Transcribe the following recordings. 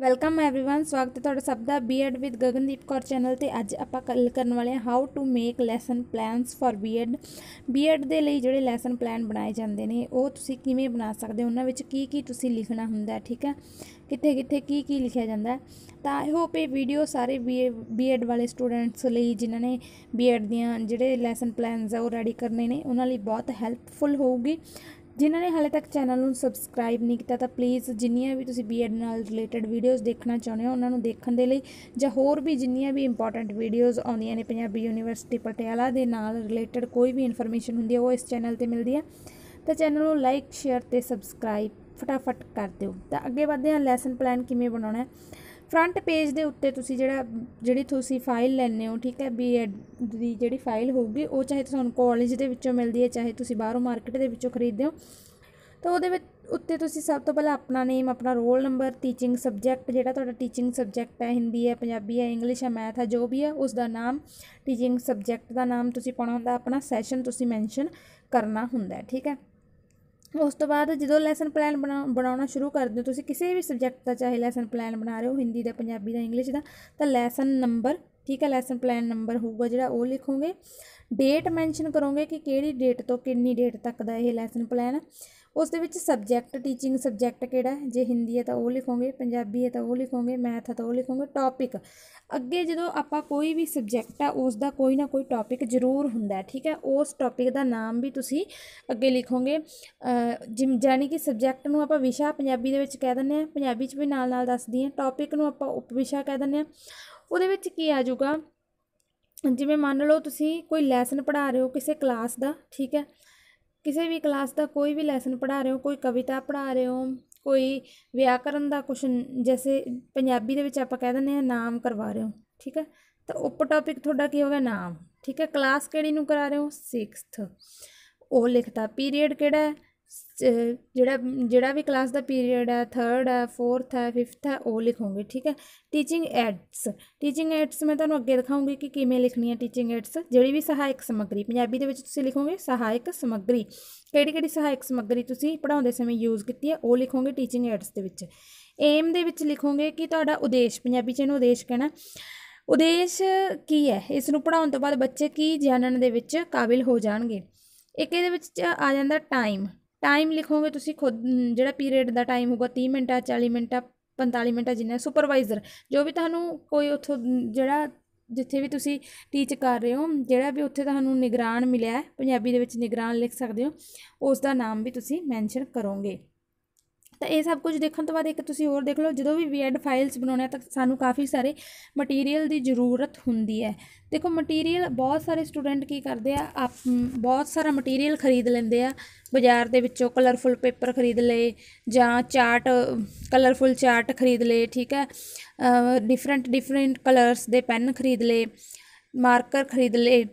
welcome everyone ਸਵਾਗਤ ਹੈ ਤੁਹਾਡਾ ਸਭ ਦਾ BEd with Gagandeep Kaur channel ਤੇ ਅੱਜ ਆਪਾਂ ਗੱਲ ਕਰਨ ਵਾਲੇ ਹਾਂ how to make lesson plans for BEd BEd ਦੇ ਲਈ ਜਿਹੜੇ ਲੈਸਨ ਪਲਾਨ ਬਣਾਏ ਜਾਂਦੇ ਨੇ ਉਹ ਤੁਸੀਂ ਕਿਵੇਂ ਬਣਾ ਸਕਦੇ ਹੋ ਉਹਨਾਂ ਵਿੱਚ ਕੀ ਕੀ ਤੁਸੀਂ ਲਿਖਣਾ ਹੁੰਦਾ ਠੀਕ ਹੈ ਕਿੱਥੇ ਕਿੱਥੇ ਕੀ ਕੀ ਲਿਖਿਆ ਜਾਂਦਾ ਤਾਂ ਆਈ ਹੋਪ ਇਹ ਵੀਡੀਓ ਸਾਰੇ ਬੀਐਡ e- ਵਾਲੇ ਸਟੂਡੈਂਟਸ ਲਈ ਜਿਨ੍ਹਾਂ ਨੇ ਬੀਐਡ ਦੀਆਂ ਜਿਹੜੇ ਲੈਸਨ ਪਲਾਨਸ ਆ ਉਹ ਰੈਡੀ ਕਰਨੇ ਨੇ ਉਹਨਾਂ ਲਈ ਬਹੁਤ ਹੈਲਪਫੁਲ ਹੋਊਗੀ ਜਿਨ੍ਹਾਂ ਨੇ ਹਾਲੇ ਤੱਕ ਚੈਨਲ ਨੂੰ ਸਬਸਕ੍ਰਾਈਬ ਨਹੀਂ ਕੀਤਾ ਤਾਂ ਪਲੀਜ਼ ਜਿੰਨੀਆਂ ਵੀ ਤੁਸੀਂ ਬੀਐਡ ਨਾਲ ਰਿਲੇਟਡ ਵੀਡੀਓਜ਼ ਦੇਖਣਾ ਚਾਹੁੰਦੇ ਹੋ ਉਹਨਾਂ ਨੂੰ ਦੇਖਣ ਦੇ ਲਈ ਜਾਂ ਹੋਰ ਵੀ ਜਿੰਨੀਆਂ ਵੀ ਇੰਪੋਰਟੈਂਟ ਵੀਡੀਓਜ਼ ਆਉਂਦੀਆਂ ਨੇ ਪੰਜਾਬੀ ਯੂਨੀਵਰਸਿਟੀ ਪਟਿਆਲਾ ਦੇ ਨਾਲ ਰਿਲੇਟਡ ਕੋਈ ਵੀ ਇਨਫੋਰਮੇਸ਼ਨ ਹੁੰਦੀ ਹੈ ਉਹ ਇਸ ਚੈਨਲ ਤੇ ਮਿਲਦੀ ਹੈ ਤਾਂ ਚੈਨਲ ਨੂੰ ਲਾਈਕ ਸ਼ੇਅਰ ਤੇ ਸਬਸਕ੍ਰਾਈਬ ਫਟਾਫਟ ਕਰ ਦਿਓ ਤਾਂ ਅੱਗੇ ਵਧਦੇ ਹਾਂ ਲੈਸਨ ਪਲਾਨ ਕਿਵੇਂ ਬਣਾਉਣਾ ਹੈ ਫਰੰਟ ਪੇਜ ਦੇ ਉੱਤੇ ਤੁਸੀਂ ਜਿਹੜਾ ਜਿਹੜੀ ਤੁਸੀਂ ਫਾਈਲ ਲੈਣੇ ਹੋ ਠੀਕ ਹੈ ਬੀਐਡ ਦੀ ਜਿਹੜੀ ਫਾਈਲ ਹੋਊਗੀ ਉਹ ਚਾਹੇ ਤੁਹਾਨੂੰ ਕਾਲਜ ਦੇ ਵਿੱਚੋਂ ਮਿਲਦੀ ਹੈ ਚਾਹੇ ਤੁਸੀਂ ਬਾਹਰੋਂ ਮਾਰਕੀਟ ਦੇ ਵਿੱਚੋਂ ਖਰੀਦਦੇ ਹੋ ਤਾਂ ਉਹਦੇ ਵਿੱਚ ਉੱਤੇ ਤੁਸੀਂ ਸਭ ਤੋਂ ਪਹਿਲਾਂ ਆਪਣਾ ਨੇਮ ਆਪਣਾ ਰੋਲ ਨੰਬਰ ਟੀਚਿੰਗ ਸਬਜੈਕਟ ਜਿਹੜਾ ਤੁਹਾਡਾ ਟੀਚਿੰਗ ਸਬਜੈਕਟ ਹੈ ਹਿੰਦੀ ਹੈ ਪੰਜਾਬੀ ਹੈ ਇੰਗਲਿਸ਼ ਹੈ ਮੈਥ ਹੈ ਜੋ ਵੀ ਹੈ ਉਸ ਦਾ ਨਾਮ ਟੀਚਿੰਗ ਸਬਜੈਕਟ ਦਾ ਨਾਮ ਤੁਸੀਂ ਪਾਉਣਾ ਹੁੰਦਾ ਆਪਣਾ ਸੈਸ਼ਨ ਤੁਸੀਂ ਮੈਂਸ਼ਨ ਕਰਨਾ ਹੁੰਦਾ ਠੀਕ ਹੈ ਉਸ ਤੋਂ ਬਾਅਦ ਜਦੋਂ ਲੈਸਨ ਪਲਾਨ ਬਣਾਉਣਾ ਸ਼ੁਰੂ ਕਰਦੇ ਹੋ ਤੁਸੀਂ ਕਿਸੇ ਵੀ ਸਬਜੈਕਟ ਦਾ ਚਾਹੇ ਲੈਸਨ ਪਲਾਨ ਬਣਾ ਰਹੇ ਹੋ ਹਿੰਦੀ ਦਾ ਪੰਜਾਬੀ ਦਾ ਇੰਗਲਿਸ਼ ਦਾ ਤਾਂ ਲੈਸਨ ਨੰਬਰ ਠੀਕ ਹੈ ਲੈਸਨ ਪਲਾਨ ਨੰਬਰ ਹੋਊਗਾ ਜਿਹੜਾ ਉਹ ਲਿਖੋਗੇ ਡੇਟ ਮੈਂਸ਼ਨ ਕਰੋਗੇ ਕਿ ਕਿਹੜੀ ਡੇਟ ਤੋਂ ਕਿੰਨੀ ਡੇਟ ਤੱਕ ਦਾ ਇਹ ਲੈਸਨ ਪਲਾਨ ਉਸ ਦੇ ਵਿੱਚ ਸਬਜੈਕਟ ਟੀਚਿੰਗ ਸਬਜੈਕਟ ਕਿਹੜਾ ਹੈ ਜੇ ਹਿੰਦੀ ਹੈ ਤਾਂ ਉਹ ਲਿਖੋਗੇ ਪੰਜਾਬੀ ਹੈ ਤਾਂ ਉਹ ਲਿਖੋਗੇ ਮੈਥ ਹੈ ਤਾਂ ਉਹ ਲਿਖੋਗੇ ਟੌਪਿਕ ਅੱਗੇ ਜਦੋਂ ਆਪਾਂ ਕੋਈ ਵੀ ਸਬਜੈਕਟ ਆ ਉਸ ਦਾ ਕੋਈ ਨਾ ਕੋਈ ਟੌਪਿਕ ਜ਼ਰੂਰ ਹੁੰਦਾ ਠੀਕ ਹੈ ਉਸ ਟੌਪਿਕ ਦਾ ਨਾਮ ਵੀ ਤੁਸੀਂ ਅੱਗੇ ਲਿਖੋਗੇ ਜਿਮ ਜਾਨੀ ਕਿ ਸਬਜੈਕਟ ਨੂੰ ਆਪਾਂ ਵਿਸ਼ਾ ਪੰਜਾਬੀ ਦੇ ਵਿੱਚ ਕਹਿ ਦਿੰਦੇ ਆ ਪੰਜਾਬੀ 'ਚ ਵੀ ਨਾਲ ਨਾਲ ਦੱਸਦੀ ਆ ਟੌਪਿਕ ਨੂੰ ਆਪਾਂ ਉਪ ਵਿਸ਼ਾ ਕਹਿ ਦਿੰਦੇ ਆ ਉਹਦੇ ਵਿੱਚ ਕੀ ਆ ਜਾਊਗਾ ਜਿਵੇਂ ਮੰਨ ਲਓ ਤੁਸੀਂ ਕੋਈ ਲੈਸਨ ਪੜ੍ਹਾ ਰਹੇ ਹੋ ਕਿਸੇ ਕਲਾਸ ਦਾ ਠੀਕ ਹੈ ਕਿਸੇ ਵੀ ਕਲਾਸ ਦਾ ਕੋਈ ਵੀ ਲੈਸਨ ਪੜਾ ਰਹੇ ਹੋ ਕੋਈ ਕਵਿਤਾ ਪੜਾ ਰਹੇ ਹੋ ਕੋਈ ਵਿਆਕਰਨ ਦਾ ਕੁਛ ਜਿਵੇਂ ਪੰਜਾਬੀ ਦੇ ਵਿੱਚ ਆਪਾਂ ਕਹਿ ਦਿੰਦੇ ਆ ਨਾਮ ਕਰਵਾ ਰਹੇ ਹੋ ਠੀਕ ਹੈ ਤਾਂ ਉਪ ਟਾਪਿਕ ਤੁਹਾਡਾ ਕੀ ਹੋਗਾ ਨਾਮ ਠੀਕ ਹੈ ਕਲਾਸ ਕਿਹੜੀ ਨੂੰ ਕਰਾ ਰਹੇ ਹੋ 6th ਉਹ ਲਿਖਤਾ ਪੀਰੀਅਡ ਕਿਹੜਾ ਹੈ ਜਿਹੜਾ ਜਿਹੜਾ ਵੀ ਕਲਾਸ ਦਾ ਪੀਰੀਅਡ ਹੈ 3rd ਹੈ 4th ਹੈ 5th ਹੈ ਉਹ ਲਿਖੋਗੇ ਠੀਕ ਹੈ ਟੀਚਿੰਗ ਐਡਸ ਟੀਚਿੰਗ ਐਡਸ ਮੈਂ ਤੁਹਾਨੂੰ ਅੱਗੇ ਦਿਖਾਉਂਗੀ ਕਿ ਕਿਵੇਂ ਲਿਖਣੀ ਹੈ ਟੀਚਿੰਗ ਐਡਸ ਜਿਹੜੀ ਵੀ ਸਹਾਇਕ ਸਮੱਗਰੀ ਪੰਜਾਬੀ ਦੇ ਵਿੱਚ ਤੁਸੀਂ ਲਿਖੋਗੇ ਸਹਾਇਕ ਸਮੱਗਰੀ ਕਿਹੜੀ ਕਿਹੜੀ ਸਹਾਇਕ ਸਮੱਗਰੀ ਤੁਸੀਂ ਪੜਾਉਂਦੇ ਸਮੇਂ ਯੂਜ਼ ਕੀਤੀ ਹੈ ਉਹ ਲਿਖੋਗੇ ਟੀਚਿੰਗ ਐਡਸ ਦੇ ਵਿੱਚ ਏਮ ਦੇ ਵਿੱਚ ਲਿਖੋਗੇ ਕਿ ਤੁਹਾਡਾ ਉਦੇਸ਼ ਪੰਜਾਬੀ ਚ ਇਹਨੂੰ ਉਦੇਸ਼ ਕਹਿਣਾ ਉਦੇਸ਼ ਕੀ ਹੈ ਇਸ ਨੂੰ ਪੜਾਉਣ ਤੋਂ ਬਾਅਦ ਬੱਚੇ ਕੀ ਜਾਣਨ ਦੇ ਵਿੱਚ ਕਾਬਿਲ ਹੋ ਜਾਣਗੇ ਇੱਕ ਇਹਦੇ ਵਿੱਚ ਆ ਜਾਂਦਾ ਟਾਈਮ ਟਾਈਮ ਲਿਖੋਗੇ ਤੁਸੀਂ ਖੁਦ ਜਿਹੜਾ ਪੀਰੀਅਡ ਦਾ ਟਾਈਮ ਹੋਗਾ 30 ਮਿੰਟਾ 40 ਮਿੰਟਾ 45 ਮਿੰਟਾ ਜਿੰਨਾ ਸੁਪਰਵਾਈਜ਼ਰ ਜੋ ਵੀ ਤੁਹਾਨੂੰ ਕੋਈ ਉੱਥੋਂ ਜਿਹੜਾ ਜਿੱਥੇ ਵੀ ਤੁਸੀਂ ਟੀਚ ਕਰ ਰਹੇ ਹੋ ਜਿਹੜਾ ਵੀ ਉੱਥੇ ਤੁਹਾਨੂੰ ਨਿਗਰਾਨ ਮਿਲਿਆ ਪੰਜਾਬੀ ਦੇ ਵਿੱਚ ਨਿਗਰਾਨ ਲਿਖ ਸਕਦੇ ਹੋ ਉਸ ਦਾ ਨਾਮ ਵੀ ਤੁਸੀਂ ਮੈਂਸ਼ਨ ਕਰੋਗੇ ਤਾਂ ਇਹ ਸਭ ਕੁਝ ਦੇਖਣ ਤੋਂ ਬਾਅਦ ਇੱਕ ਤੁਸੀਂ ਹੋਰ ਦੇਖ ਲਓ ਜਦੋਂ ਵੀ ਵੀਐਡ ਫਾਈਲਸ ਬਣਾਉਣੇ ਤਾਂ ਸਾਨੂੰ ਕਾਫੀ ਸਾਰੇ ਮਟੀਰੀਅਲ ਦੀ ਜ਼ਰੂਰਤ ਹੁੰਦੀ ਹੈ ਦੇਖੋ ਮਟੀਰੀਅਲ ਬਹੁਤ ਸਾਰੇ ਸਟੂਡੈਂਟ ਕੀ ਕਰਦੇ ਆ ਆਪ ਬਹੁਤ ਸਾਰਾ ਮਟੀਰੀਅਲ ਖਰੀਦ ਲੈਂਦੇ ਆ ਬਾਜ਼ਾਰ ਦੇ ਵਿੱਚੋਂ ਕਲਰਫੁਲ ਪੇਪਰ ਖਰੀਦ ਲਏ ਜਾਂ ਚਾਰਟ ਕਲਰਫੁਲ ਚਾਰਟ ਖਰੀਦ ਲਏ ਠੀਕ ਹੈ ਡਿਫਰੈਂਟ ਡਿਫਰੈਂਟ ਕਲਰਸ ਦੇ ਪੈਨ ਖਰੀਦ ਲਏ ਮਾਰਕਰ ਖਰੀਦ ਲਏ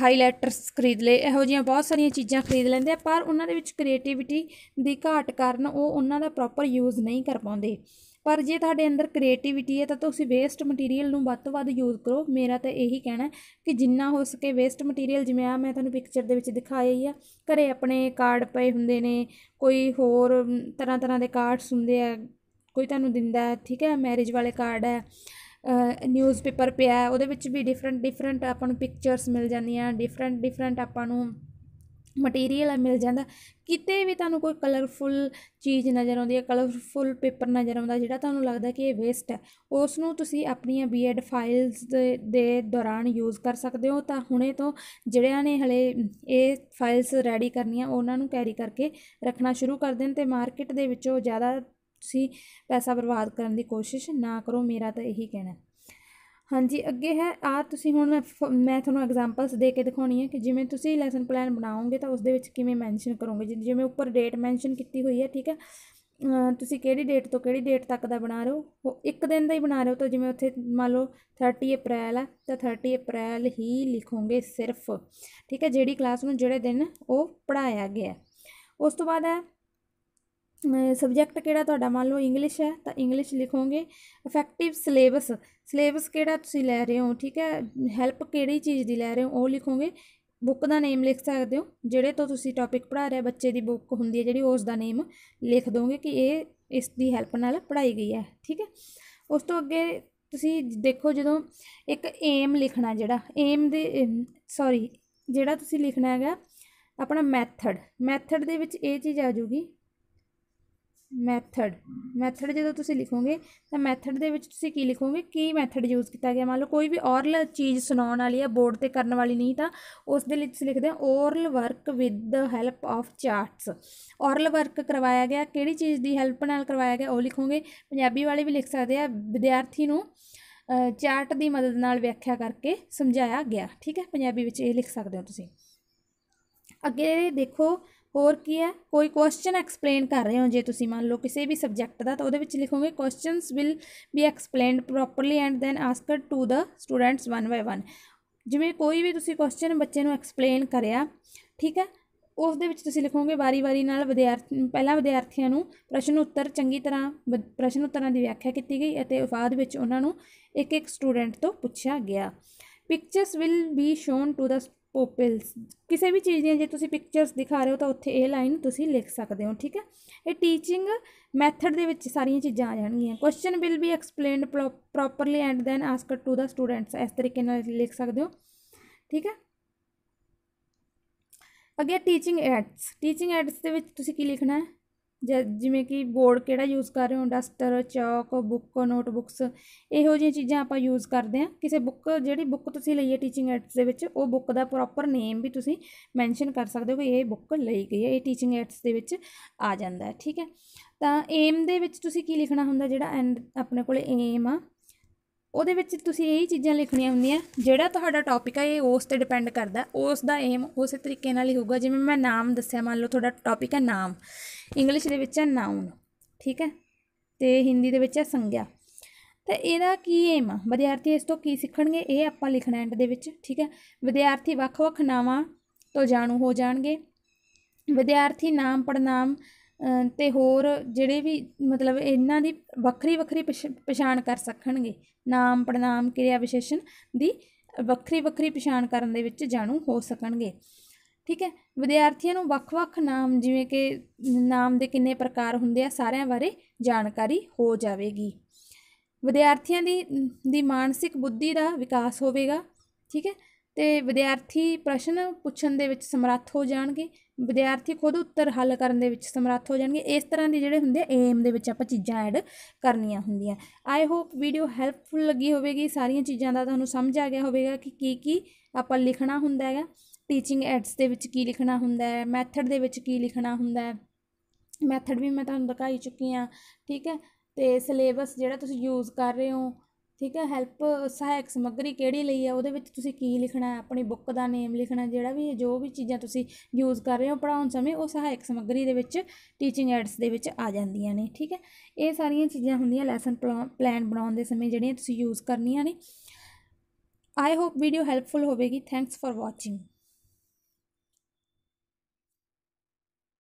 ਹਾਈਲਾਈਟਰਸ ਖਰੀਦ ਲਏ ਇਹੋ ਜਿਹੀਆਂ ਬਹੁਤ ਸਾਰੀਆਂ ਚੀਜ਼ਾਂ ਖਰੀਦ ਲੈਂਦੇ ਆ ਪਰ ਉਹਨਾਂ ਦੇ ਵਿੱਚ ਕ੍ਰੀਏਟੀਵਿਟੀ ਦੀ ਘਾਟ ਕਾਰਨ ਉਹ ਉਹਨਾਂ ਦਾ ਪ੍ਰੋਪਰ ਯੂਜ਼ ਨਹੀਂ ਕਰ ਪਾਉਂਦੇ ਪਰ ਜੇ ਤੁਹਾਡੇ ਅੰਦਰ ਕ੍ਰੀਏਟੀਵਿਟੀ ਹੈ ਤਾਂ ਤੁਸੀਂ ਵੇਸਟ ਮਟੀਰੀਅਲ ਨੂੰ ਵੱਧ ਤੋਂ ਵੱਧ ਯੂਜ਼ ਕਰੋ ਮੇਰਾ ਤਾਂ ਇਹੀ ਕਹਿਣਾ ਕਿ ਜਿੰਨਾ ਹੋ ਸਕੇ ਵੇਸਟ ਮਟੀਰੀਅਲ ਜਿਵੇਂ ਆ ਮੈਂ ਤੁਹਾਨੂੰ ਪਿਕਚਰ ਦੇ ਵਿੱਚ ਦਿਖਾਇਆ ਹੀ ਆ ਘਰੇ ਆਪਣੇ ਕਾਰਡ ਪਏ ਹੁੰਦੇ ਨੇ ਕੋਈ ਹੋਰ ਤਰ੍ਹਾਂ ਤਰ੍ਹਾਂ ਦੇ ਕਾਰਡਸ ਹੁੰਦੇ ਆ ਕੋਈ ਤੁਹਾਨੂੰ ਦਿੰਦਾ ਠੀਕ ਹੈ ਮੈਰਿਜ ਵਾਲੇ ਕਾਰਡ ਹੈ ਨਿਊਜ਼ਪੇਪਰ ਪਿਆ ਉਹਦੇ ਵਿੱਚ ਵੀ ਡਿਫਰੈਂਟ ਡਿਫਰੈਂਟ ਆਪਾਂ ਨੂੰ ਪਿਕਚਰਸ ਮਿਲ ਜਾਂਦੀਆਂ ਡਿਫਰੈਂਟ ਡਿਫਰੈਂਟ ਆਪਾਂ ਨੂੰ ਮਟੀਰੀਅਲ ਮਿਲ ਜਾਂਦਾ ਕਿਤੇ ਵੀ ਤੁਹਾਨੂੰ ਕੋਈ ਕਲਰਫੁਲ ਚੀਜ਼ ਨਜ਼ਰ ਆਉਂਦੀ ਹੈ ਕਲਰਫੁਲ ਪੇਪਰ ਨਜ਼ਰ ਆਉਂਦਾ ਜਿਹੜਾ ਤੁਹਾਨੂੰ ਲੱਗਦਾ ਕਿ ਇਹ ਵੇਸਟ ਹੈ ਉਸ ਨੂੰ ਤੁਸੀਂ ਆਪਣੀਆਂ ਬੀਐਡ ਫਾਈਲਸ ਦੇ ਦੌਰਾਨ ਯੂਜ਼ ਕਰ ਸਕਦੇ ਹੋ ਤਾਂ ਹੁਣੇ ਤੋਂ ਜਿਹੜਿਆਂ ਨੇ ਹਲੇ ਇਹ ਫਾਈਲਸ ਰੈਡੀ ਕਰਨੀਆਂ ਉਹਨਾਂ ਨੂੰ ਕੈਰੀ ਕਰਕੇ ਰੱਖਣਾ ਸ਼ੁਰੂ ਕਰ ਦੇਣ ਤੇ ਮਾਰਕੀਟ ਦੇ ਵਿੱਚੋਂ ਜ਼ਿਆਦਾ ਤੁਸੀਂ ਪੈਸਾ ਬਰਬਾਦ ਕਰਨ ਦੀ ਕੋਸ਼ਿਸ਼ ਨਾ ਕਰੋ ਮੇਰਾ ਤਾਂ ਇਹੀ ਕਹਿਣਾ ਹੈ ਹਾਂਜੀ ਅੱਗੇ ਹੈ ਆ ਤੁਸੀਂ ਹੁਣ ਮੈਂ ਤੁਹਾਨੂੰ ਐਗਜ਼ਾਮਪਲਸ ਦੇ ਕੇ ਦਿਖਾਉਣੀ ਹੈ ਕਿ ਜਿਵੇਂ ਤੁਸੀਂ ਲੈਸਨ ਪਲਾਨ ਬਣਾਓਗੇ ਤਾਂ ਉਸ ਦੇ ਵਿੱਚ ਕਿਵੇਂ ਮੈਂਸ਼ਨ ਕਰੋਗੇ ਜਿਵੇਂ ਉੱਪਰ ਡੇਟ ਮੈਂਸ਼ਨ ਕੀਤੀ ਹੋਈ ਹੈ ਠੀਕ ਹੈ ਤੁਸੀਂ ਕਿਹੜੀ ਡੇਟ ਤੋਂ ਕਿਹੜੀ ਡੇਟ ਤੱਕ ਦਾ ਬਣਾ ਰਹੇ ਹੋ ਇੱਕ ਦਿਨ ਦਾ ਹੀ ਬਣਾ ਰਹੇ ਹੋ ਤਾਂ ਜਿਵੇਂ ਉੱਥੇ ਮੰਨ ਲਓ 30 ਅਪ੍ਰੈਲ ਹੈ ਤਾਂ 30 ਅਪ੍ਰੈਲ ਹੀ ਲਿਖੋਗੇ ਸਿਰਫ ਠੀਕ ਹੈ ਜਿਹੜੀ ਕਲਾਸ ਨੂੰ ਜਿਹੜੇ ਦਿਨ ਉਹ ਪੜਾਇਆ ਗਿਆ ਉਸ ਤੋਂ ਬਾਅਦ ਹੈ ਸਬਜੈਕਟ ਕਿਹੜਾ ਤੁਹਾਡਾ ਮੰਨ ਲਓ ਇੰਗਲਿਸ਼ ਹੈ ਤਾਂ ਇੰਗਲਿਸ਼ ਲਿਖੋਗੇ ਇਫੈਕਟਿਵ ਸਿਲੇਬਸ ਸਿਲੇਬਸ ਕਿਹੜਾ ਤੁਸੀਂ ਲੈ ਰਹੇ ਹੋ ਠੀਕ ਹੈ ਹੈਲਪ ਕਿਹੜੀ ਚੀਜ਼ ਦੀ ਲੈ ਰਹੇ ਹੋ ਉਹ ਲਿਖੋਗੇ ਬੁੱਕ ਦਾ ਨੇਮ ਲਿਖ ਸਕਦੇ ਹੋ ਜਿਹੜੇ ਤੋਂ ਤੁਸੀਂ ਟੌਪਿਕ ਪੜਾ ਰਹੇ ਬੱਚੇ ਦੀ ਬੁੱਕ ਹੁੰਦੀ ਹੈ ਜਿਹੜੀ ਉਸ ਦਾ ਨੇਮ ਲਿਖ ਦੋਗੇ ਕਿ ਇਹ ਇਸ ਦੀ ਹੈਲਪ ਨਾਲ ਪੜਾਈ ਗਈ ਹੈ ਠੀਕ ਹੈ ਉਸ ਤੋਂ ਅੱਗੇ ਤੁਸੀਂ ਦੇਖੋ ਜਦੋਂ ਇੱਕ ਏਮ ਲਿਖਣਾ ਜਿਹੜਾ ਏਮ ਦੇ ਸੌਰੀ ਜਿਹੜਾ ਤੁਸੀਂ ਲਿਖਣਾ ਹੈਗਾ ਆਪਣਾ ਮੈਥਡ ਮੈਥਡ ਦੇ ਵਿੱਚ ਇਹ ਚੀਜ਼ ਆ ਜੂਗੀ ਮੈਥਡ ਮੈਥਡ ਜਦੋਂ ਤੁਸੀਂ ਲਿਖੋਗੇ ਤਾਂ ਮੈਥਡ ਦੇ ਵਿੱਚ ਤੁਸੀਂ ਕੀ ਲਿਖੋਗੇ ਕੀ ਮੈਥਡ ਯੂਜ਼ ਕੀਤਾ ਗਿਆ ਮੰਨ ਲਓ ਕੋਈ ਵੀ ਔਰਲ ਚੀਜ਼ ਸੁਣਾਉਣ ਵਾਲੀ ਹੈ ਬੋਰਡ ਤੇ ਕਰਨ ਵਾਲੀ ਨਹੀਂ ਤਾਂ ਉਸ ਦੇ ਲਈ ਤੁਸੀਂ ਲਿਖਦੇ ਹੋ oral work with the help of charts oral work ਕਰਵਾਇਆ ਗਿਆ ਕਿਹੜੀ ਚੀਜ਼ ਦੀ ਹੈਲਪ ਨਾਲ ਕਰਵਾਇਆ ਗਿਆ ਉਹ ਲਿਖੋਗੇ ਪੰਜਾਬੀ ਵਾਲੇ ਵੀ ਲਿਖ ਸਕਦੇ ਆ ਵਿਦਿਆਰਥੀ ਨੂੰ ਚਾਰਟ ਦੀ ਮਦਦ ਨਾਲ ਵਿਆਖਿਆ ਕਰਕੇ ਸਮਝਾਇਆ ਗਿਆ ਠੀਕ ਹੈ ਪੰਜਾਬੀ ਵਿੱਚ ਇਹ ਲਿਖ ਸਕਦੇ ਹੋ ਤੁਸੀਂ ਅੱਗੇ ਦੇਖੋ ਹੋਰ ਕੀ ਹੈ ਕੋਈ ਕੁਐਸਚਨ ਐਕਸਪਲੇਨ ਕਰ ਰਹੇ ਹੋ ਜੇ ਤੁਸੀਂ ਮੰਨ ਲਓ ਕਿਸੇ ਵੀ ਸਬਜੈਕਟ ਦਾ ਤਾਂ ਉਹਦੇ ਵਿੱਚ ਲਿਖੋਗੇ questions will be explained properly and then asked to the students one by one ਜਿਵੇਂ ਕੋਈ ਵੀ ਤੁਸੀਂ ਕੁਐਸਚਨ ਬੱਚੇ ਨੂੰ ਐਕਸਪਲੇਨ ਕਰਿਆ ਠੀਕ ਹੈ ਉਸ ਦੇ ਵਿੱਚ ਤੁਸੀਂ ਲਿਖੋਗੇ ਵਾਰੀ-ਵਾਰੀ ਨਾਲ ਵਿਦਿਆਰਥੀ ਪਹਿਲਾਂ ਵਿਦਿਆਰਥੀਆਂ ਨੂੰ ਪ੍ਰਸ਼ਨ ਉੱਤਰ ਚੰਗੀ ਤਰ੍ਹਾਂ ਪ੍ਰਸ਼ਨ ਉੱਤਰਾਂ ਦੀ ਵਿਆਖਿਆ ਕੀਤੀ ਗਈ ਅਤੇ ਬਾਅਦ ਵਿੱਚ ਉਹਨਾਂ ਨੂੰ ਇੱਕ-ਇੱਕ ਸਟੂਡੈਂਟ ਤੋਂ ਪੁੱਛਿਆ ਗਿਆ pictures will be shown to the pupils ਕਿਸੇ ਵੀ ਚੀਜ਼ ਦੀਆਂ ਜੇ ਤੁਸੀਂ ਪਿਕਚਰਸ ਦਿਖਾ ਰਹੇ ਹੋ ਤਾਂ ਉੱਥੇ ਇਹ ਲਾਈਨ ਤੁਸੀਂ ਲਿਖ ਸਕਦੇ ਹੋ ਠੀਕ ਹੈ ਇਹ ਟੀਚਿੰਗ ਮੈਥਡ ਦੇ ਵਿੱਚ ਸਾਰੀਆਂ ਚੀਜ਼ਾਂ ਆ ਜਾਣਗੀਆਂ question will be explained properly and then asked to the students ਇਸ ਤਰੀਕੇ ਨਾਲ ਲਿਖ ਸਕਦੇ ਹੋ ਠੀਕ ਹੈ ਅੱਗੇ ਟੀਚਿੰਗ ਐਡਸ ਟੀਚਿੰਗ ਐਡਸ ਦੇ ਵਿੱਚ ਤੁਸੀਂ ਕੀ ਲਿਖਣਾ ਹੈ ਜ ਜਿਵੇਂ ਕਿ ਬੋਰਡ ਕਿਹੜਾ ਯੂਜ਼ ਕਰ ਰਹੇ ਹੋ ਡਸਟਰ ਚੌਕ ਬੁੱਕ ਨੋਟਬੁੱਕਸ ਇਹੋ ਜਿਹੀਆਂ ਚੀਜ਼ਾਂ ਆਪਾਂ ਯੂਜ਼ ਕਰਦੇ ਆ ਕਿਸੇ ਬੁੱਕ ਜਿਹੜੀ ਬੁੱਕ ਤੁਸੀਂ ਲਈ ਹੈ ਟੀਚਿੰਗ ਐਡਸ ਦੇ ਵਿੱਚ ਉਹ ਬੁੱਕ ਦਾ ਪ੍ਰੋਪਰ ਨੇਮ ਵੀ ਤੁਸੀਂ ਮੈਂਸ਼ਨ ਕਰ ਸਕਦੇ ਹੋ ਕਿ ਇਹ ਬੁੱਕ ਲਈ ਗਈ ਹੈ ਇਹ ਟੀਚਿੰਗ ਐਡਸ ਦੇ ਵਿੱਚ ਆ ਜਾਂਦਾ ਹੈ ਠੀਕ ਹੈ ਤਾਂ ਏਮ ਦੇ ਵਿੱਚ ਤੁਸੀਂ ਕੀ ਲਿਖਣਾ ਹੁੰਦਾ ਜਿਹੜਾ ਐਂਡ ਆਪਣੇ ਕੋਲੇ ਏਮ ਆ ਉਹਦੇ ਵਿੱਚ ਤੁਸੀਂ ਇਹ ਚੀਜ਼ਾਂ ਲਿਖਣੀਆਂ ਹੁੰਦੀਆਂ ਜਿਹੜਾ ਤੁਹਾਡਾ ਟੌਪਿਕ ਆ ਇਹ ਉਸ ਤੇ ਡਿਪੈਂਡ ਕਰਦਾ ਉਸ ਦਾ ਏਮ ਉਸੇ ਤਰੀਕੇ ਨਾਲ ਹੀ ਹੋਊਗਾ ਜਿਵੇਂ ਮੈਂ ਨਾਮ ਦੱਸਿਆ ਮੰਨ ਲਓ ਤੁਹਾਡਾ ਟੌਪਿਕ ਹੈ ਨਾਮ ਇੰਗਲਿਸ਼ ਦੇ ਵਿੱਚ ਹੈ ਨਾਉਨ ਠੀਕ ਹੈ ਤੇ ਹਿੰਦੀ ਦੇ ਵਿੱਚ ਹੈ ਸੰਗਿਆ ਤਾਂ ਇਹਦਾ ਕੀ ਏਮ ਆ ਵਿਦਿਆਰਥੀ ਇਸ ਤੋਂ ਕੀ ਸਿੱਖਣਗੇ ਇਹ ਆਪਾਂ ਲਿਖਣਾ ਐਂਡ ਦੇ ਵਿੱਚ ਠੀਕ ਹੈ ਵਿਦਿਆਰਥੀ ਵੱਖ-ਵੱਖ ਨਾਵਾਂ ਤੋਂ ਜਾਣੂ ਹੋ ਜਾਣਗੇ ਵਿਦਿਆਰਥੀ ਨਾਮ ਪੜਨਾਮ ਤੇ ਹੋਰ ਜਿਹੜੇ ਵੀ ਮਤਲਬ ਇਹਨਾਂ ਦੀ ਵੱਖਰੀ ਵੱਖਰੀ ਪਛਾਣ ਕਰ ਸਕਣਗੇ ਨਾਮ ਪੜਨਾਮ ਕਿਰਿਆ ਵਿਸ਼ੇਸ਼ਣ ਦੀ ਵੱਖਰੀ ਵੱਖਰੀ ਪਛਾਣ ਕਰਨ ਦੇ ਵਿੱਚ ਜਾਣੂ ਹੋ ਸਕਣਗੇ ਠੀਕ ਹੈ ਵਿਦਿਆਰਥੀਆਂ ਨੂੰ ਵੱਖ-ਵੱਖ ਨਾਮ ਜਿਵੇਂ ਕਿ ਨਾਮ ਦੇ ਕਿੰਨੇ ਪ੍ਰਕਾਰ ਹੁੰਦੇ ਆ ਸਾਰਿਆਂ ਬਾਰੇ ਜਾਣਕਾਰੀ ਹੋ ਜਾਵੇਗੀ ਵਿਦਿਆਰਥੀਆਂ ਦੀ ਦੀ ਮਾਨਸਿਕ ਬੁੱਧੀ ਦਾ ਵਿਕਾਸ ਹੋਵੇਗਾ ਠੀਕ ਹੈ ਤੇ ਵਿਦਿਆਰਥੀ ਪ੍ਰਸ਼ਨ ਪੁੱਛਣ ਦੇ ਵਿੱਚ ਸਮਰੱਥ ਹੋ ਜਾਣਗੇ ਵਿਦਿਆਰਥੀ ਖੁਦ ਉੱਤਰ ਹੱਲ ਕਰਨ ਦੇ ਵਿੱਚ ਸਮਰੱਥ ਹੋ ਜਾਣਗੇ ਇਸ ਤਰ੍ਹਾਂ ਦੇ ਜਿਹੜੇ ਹੁੰਦੇ ਏਮ ਦੇ ਵਿੱਚ ਆਪਾਂ ਚੀਜ਼ਾਂ ਐਡ ਕਰਨੀਆਂ ਹੁੰਦੀਆਂ ਆਈ ਹੋਪ ਵੀਡੀਓ ਹੈਲਪਫੁਲ ਲੱਗੀ ਹੋਵੇਗੀ ਸਾਰੀਆਂ ਚੀਜ਼ਾਂ ਦਾ ਤੁਹਾਨੂੰ ਸਮਝ ਆ ਗਿਆ ਹੋਵੇਗਾ ਕਿ ਕੀ ਕੀ ਆਪਾਂ ਲਿਖਣਾ ਹੁੰਦਾ ਹੈਗਾ ਟੀਚਿੰਗ ਐਡਸ ਦੇ ਵਿੱਚ ਕੀ ਲਿਖਣਾ ਹੁੰਦਾ ਹੈ ਮੈਥਡ ਦੇ ਵਿੱਚ ਕੀ ਲਿਖਣਾ ਹੁੰਦਾ ਹੈ ਮੈਥਡ ਵੀ ਮੈਂ ਤੁਹਾਨੂੰ ਦਿਖਾਈ ਚੁੱਕੀ ਆ ਠੀਕ ਹੈ ਤੇ ਸਿਲੇਬਸ ਜਿਹੜਾ ਤੁਸੀਂ ਯੂਜ਼ ਕਰ ਰਹੇ ਹੋ ਠੀਕ ਹੈ ਹੈਲਪ ਸਹਾਇਕ ਸਮੱਗਰੀ ਕਿਹੜੀ ਲਈ ਹੈ ਉਹਦੇ ਵਿੱਚ ਤੁਸੀਂ ਕੀ ਲਿਖਣਾ ਹੈ ਆਪਣੀ ਬੁੱਕ ਦਾ ਨੇਮ ਲਿਖਣਾ ਜਿਹੜਾ ਵੀ ਜੋ ਵੀ ਚੀਜ਼ਾਂ ਤੁਸੀਂ ਯੂਜ਼ ਕਰ ਰਹੇ ਹੋ ਪੜਾਉਣ ਸਮੇਂ ਉਹ ਸਹਾਇਕ ਸਮੱਗਰੀ ਦੇ ਵਿੱਚ ਟੀਚਿੰਗ ਐਡਸ ਦੇ ਵਿੱਚ ਆ ਜਾਂਦੀਆਂ ਨੇ ਠੀਕ ਹੈ ਇਹ ਸਾਰੀਆਂ ਚੀਜ਼ਾਂ ਹੁੰਦੀਆਂ ਲੈਸਨ ਪਲਾਨ ਬਣਾਉਣ ਦੇ ਸਮੇਂ ਜਿਹੜੀਆਂ ਤੁਸੀਂ ਯੂਜ਼ ਕਰਨੀਆਂ ਨੇ ਆਈ ਹੋਪ ਵੀਡੀਓ ਹੈਲਪਫੁਲ ਹੋਵੇਗੀ ਥੈਂਕਸ ਫਾਰ ਵਾਚਿੰਗ